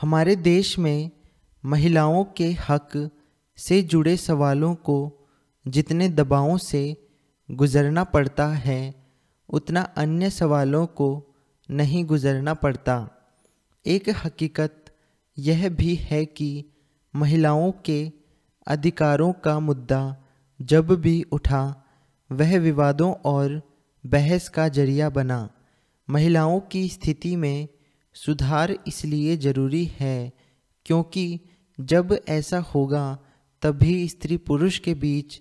हमारे देश में महिलाओं के हक से जुड़े सवालों को जितने दबावों से गुजरना पड़ता है उतना अन्य सवालों को नहीं गुजरना पड़ता एक हकीकत यह भी है कि महिलाओं के अधिकारों का मुद्दा जब भी उठा वह विवादों और बहस का जरिया बना महिलाओं की स्थिति में सुधार इसलिए जरूरी है क्योंकि जब ऐसा होगा तभी स्त्री पुरुष के बीच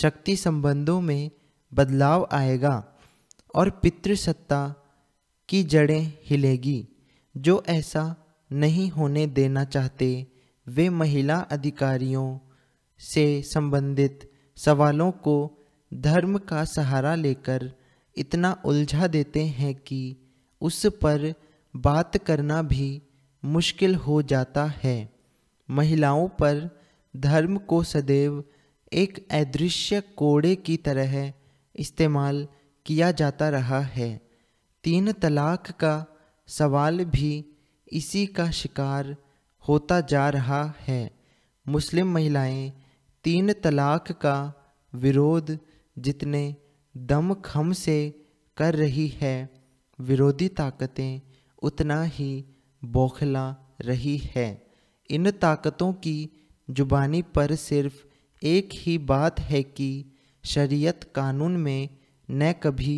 शक्ति संबंधों में बदलाव आएगा और पितृसत्ता की जड़ें हिलेगी जो ऐसा नहीं होने देना चाहते वे महिला अधिकारियों से संबंधित सवालों को धर्म का सहारा लेकर इतना उलझा देते हैं कि उस पर बात करना भी मुश्किल हो जाता है महिलाओं पर धर्म को सदैव एक अदृश्य कोड़े की तरह इस्तेमाल किया जाता रहा है तीन तलाक का सवाल भी इसी का शिकार होता जा रहा है मुस्लिम महिलाएं तीन तलाक का विरोध जितने दम खम से कर रही है विरोधी ताकतें उतना ही बौखला रही है इन ताकतों की जुबानी पर सिर्फ एक ही बात है कि शरीयत कानून में न कभी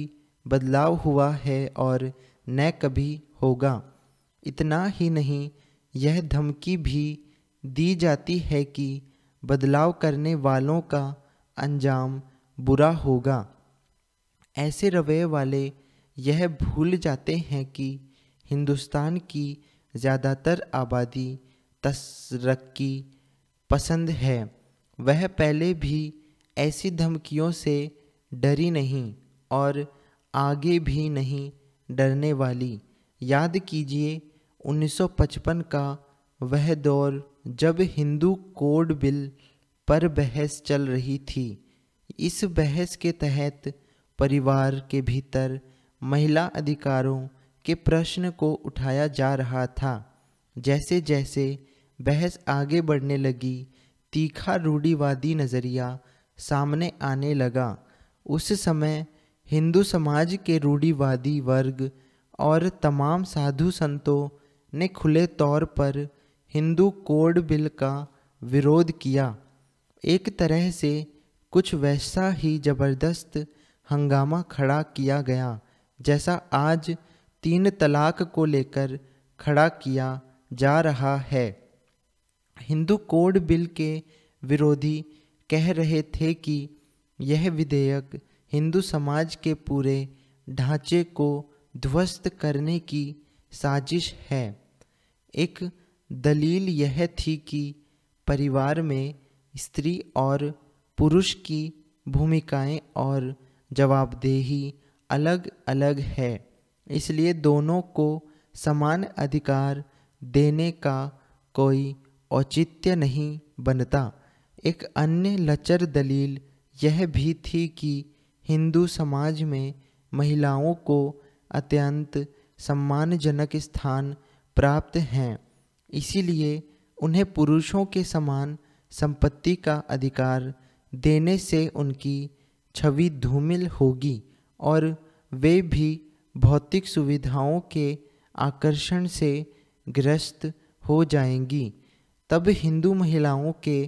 बदलाव हुआ है और न कभी होगा इतना ही नहीं यह धमकी भी दी जाती है कि बदलाव करने वालों का अंजाम बुरा होगा ऐसे रवैये वाले यह भूल जाते हैं कि हिंदुस्तान की ज़्यादातर आबादी तरक्की पसंद है वह पहले भी ऐसी धमकियों से डरी नहीं और आगे भी नहीं डरने वाली याद कीजिए 1955 का वह दौर जब हिंदू कोड बिल पर बहस चल रही थी इस बहस के तहत परिवार के भीतर महिला अधिकारों के प्रश्न को उठाया जा रहा था जैसे जैसे बहस आगे बढ़ने लगी तीखा रूढ़ीवादी नज़रिया सामने आने लगा उस समय हिंदू समाज के रूढ़ीवादी वर्ग और तमाम साधु संतों ने खुले तौर पर हिंदू कोड बिल का विरोध किया एक तरह से कुछ वैसा ही ज़बरदस्त हंगामा खड़ा किया गया जैसा आज तीन तलाक को लेकर खड़ा किया जा रहा है हिंदू कोड बिल के विरोधी कह रहे थे कि यह विधेयक हिंदू समाज के पूरे ढांचे को ध्वस्त करने की साजिश है एक दलील यह थी कि परिवार में स्त्री और पुरुष की भूमिकाएं और जवाबदेही अलग अलग है इसलिए दोनों को समान अधिकार देने का कोई औचित्य नहीं बनता एक अन्य लचर दलील यह भी थी कि हिंदू समाज में महिलाओं को अत्यंत सम्मानजनक स्थान प्राप्त हैं इसीलिए उन्हें पुरुषों के समान संपत्ति का अधिकार देने से उनकी छवि धूमिल होगी और वे भी भौतिक सुविधाओं के आकर्षण से ग्रस्त हो जाएंगी तब हिंदू महिलाओं के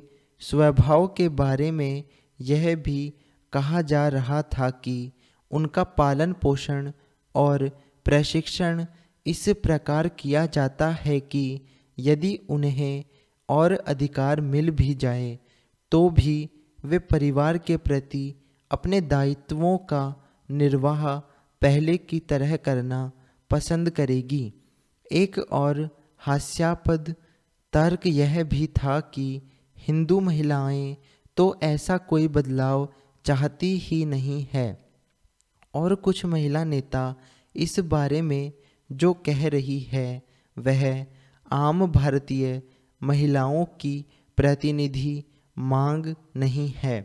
स्वभाव के बारे में यह भी कहा जा रहा था कि उनका पालन पोषण और प्रशिक्षण इस प्रकार किया जाता है कि यदि उन्हें और अधिकार मिल भी जाए तो भी वे परिवार के प्रति अपने दायित्वों का निर्वाह पहले की तरह करना पसंद करेगी एक और हास्यापद तर्क यह भी था कि हिंदू महिलाएं तो ऐसा कोई बदलाव चाहती ही नहीं है और कुछ महिला नेता इस बारे में जो कह रही है वह आम भारतीय महिलाओं की प्रतिनिधि मांग नहीं है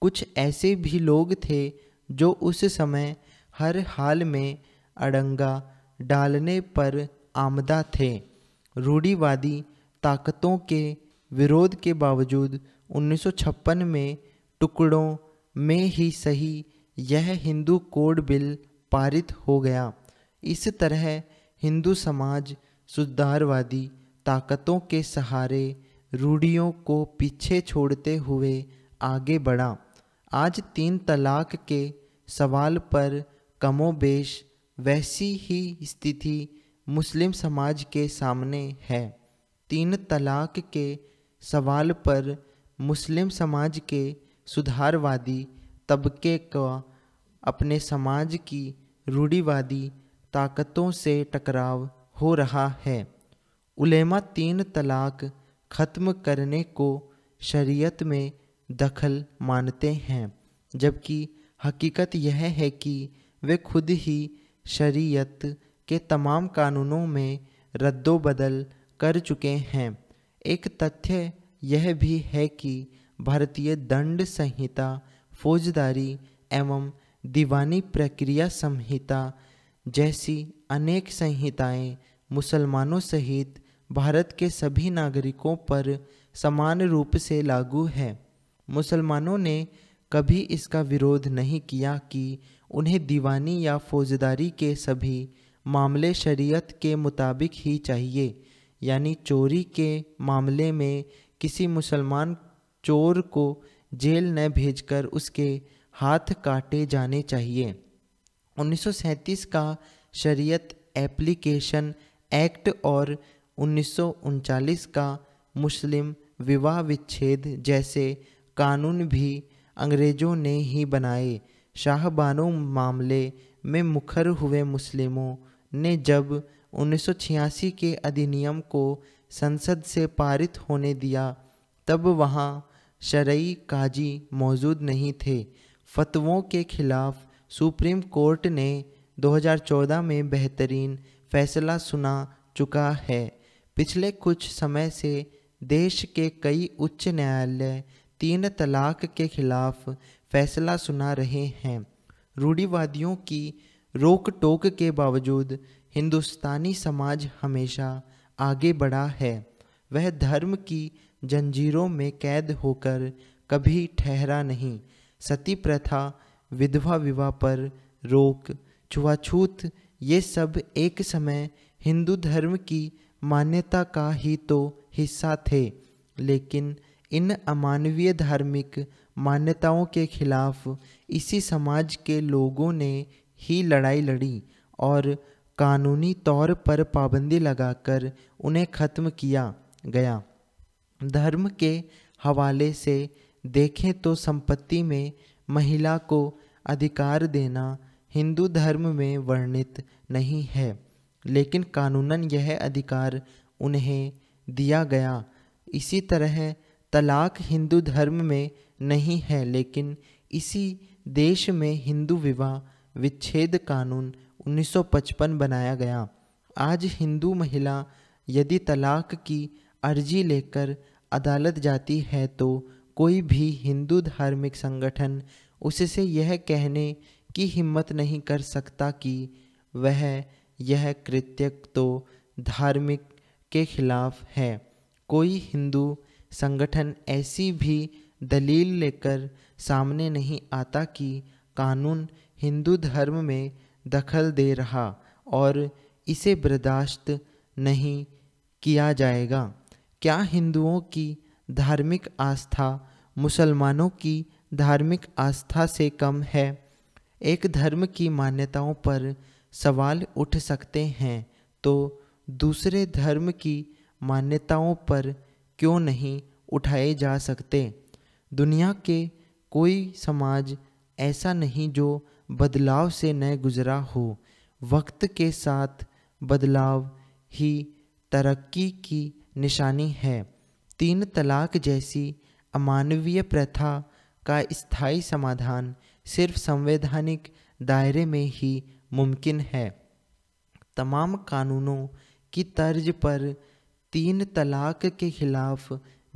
कुछ ऐसे भी लोग थे जो उस समय हर हाल में अड़ंगा डालने पर आमदा थे रूढ़ीवादी ताकतों के विरोध के बावजूद 1956 में टुकड़ों में ही सही यह हिंदू कोड बिल पारित हो गया इस तरह हिंदू समाज सुधारवादी ताकतों के सहारे रूढ़ियों को पीछे छोड़ते हुए आगे बढ़ा आज तीन तलाक के सवाल पर कमोबेश वैसी ही स्थिति मुस्लिम समाज के सामने है तीन तलाक के सवाल पर मुस्लिम समाज के सुधारवादी तबके का अपने समाज की रूढ़ीवादी ताकतों से टकराव हो रहा है उलेमा तीन तलाक ख़त्म करने को शरीयत में दखल मानते हैं जबकि हकीकत यह है कि वे खुद ही शरीयत के तमाम कानूनों में रद्दोबदल कर चुके हैं एक तथ्य यह भी है कि भारतीय दंड संहिता फौजदारी एवं दीवानी प्रक्रिया संहिता जैसी अनेक संहिताएं मुसलमानों सहित भारत के सभी नागरिकों पर समान रूप से लागू है मुसलमानों ने कभी इसका विरोध नहीं किया कि उन्हें दीवानी या फौजदारी के सभी मामले शरीयत के मुताबिक ही चाहिए यानी चोरी के मामले में किसी मुसलमान चोर को जेल न भेजकर उसके हाथ काटे जाने चाहिए 1937 का शरीयत एप्लीकेशन एक्ट और उन्नीस का मुस्लिम विवाह विच्छेद जैसे कानून भी अंग्रेज़ों ने ही बनाए शाहबानो मामले में मुखर हुए मुस्लिमों ने जब 1986 के अधिनियम को संसद से पारित होने दिया तब वहाँ शरई काजी मौजूद नहीं थे फतवों के खिलाफ सुप्रीम कोर्ट ने 2014 में बेहतरीन फैसला सुना चुका है पिछले कुछ समय से देश के कई उच्च न्यायालय तीन तलाक के खिलाफ फैसला सुना रहे हैं रूढ़ीवादियों की रोक टोक के बावजूद हिंदुस्तानी समाज हमेशा आगे बढ़ा है वह धर्म की जंजीरों में कैद होकर कभी ठहरा नहीं सती प्रथा विधवा विवाह पर रोक छुआछूत ये सब एक समय हिंदू धर्म की मान्यता का ही तो हिस्सा थे लेकिन इन अमानवीय धार्मिक मान्यताओं के खिलाफ इसी समाज के लोगों ने ही लड़ाई लड़ी और कानूनी तौर पर पाबंदी लगाकर उन्हें ख़त्म किया गया धर्म के हवाले से देखें तो संपत्ति में महिला को अधिकार देना हिंदू धर्म में वर्णित नहीं है लेकिन कानूनन यह अधिकार उन्हें दिया गया इसी तरह तलाक हिंदू धर्म में नहीं है लेकिन इसी देश में हिंदू विवाह विच्छेद कानून 1955 बनाया गया आज हिंदू महिला यदि तलाक की अर्जी लेकर अदालत जाती है तो कोई भी हिंदू धार्मिक संगठन उससे यह कहने की हिम्मत नहीं कर सकता कि वह यह कृत्य तो धार्मिक के खिलाफ है कोई हिंदू संगठन ऐसी भी दलील लेकर सामने नहीं आता कि कानून हिंदू धर्म में दखल दे रहा और इसे बर्दाश्त नहीं किया जाएगा क्या हिंदुओं की धार्मिक आस्था मुसलमानों की धार्मिक आस्था से कम है एक धर्म की मान्यताओं पर सवाल उठ सकते हैं तो दूसरे धर्म की मान्यताओं पर क्यों नहीं उठाए जा सकते दुनिया के कोई समाज ऐसा नहीं जो बदलाव से न गुजरा हो वक्त के साथ बदलाव ही तरक्की की निशानी है तीन तलाक जैसी अमानवीय प्रथा का स्थायी समाधान सिर्फ संवैधानिक दायरे में ही मुमकिन है तमाम कानूनों की तर्ज पर तीन तलाक के खिलाफ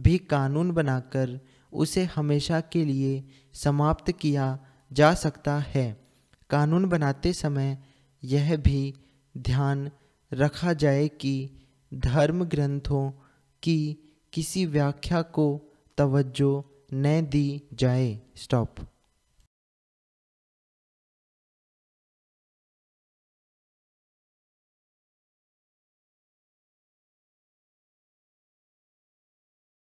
भी कानून बनाकर उसे हमेशा के लिए समाप्त किया जा सकता है कानून बनाते समय यह भी ध्यान रखा जाए कि धर्म ग्रंथों की किसी व्याख्या को तवज्जो न दी जाए स्टॉप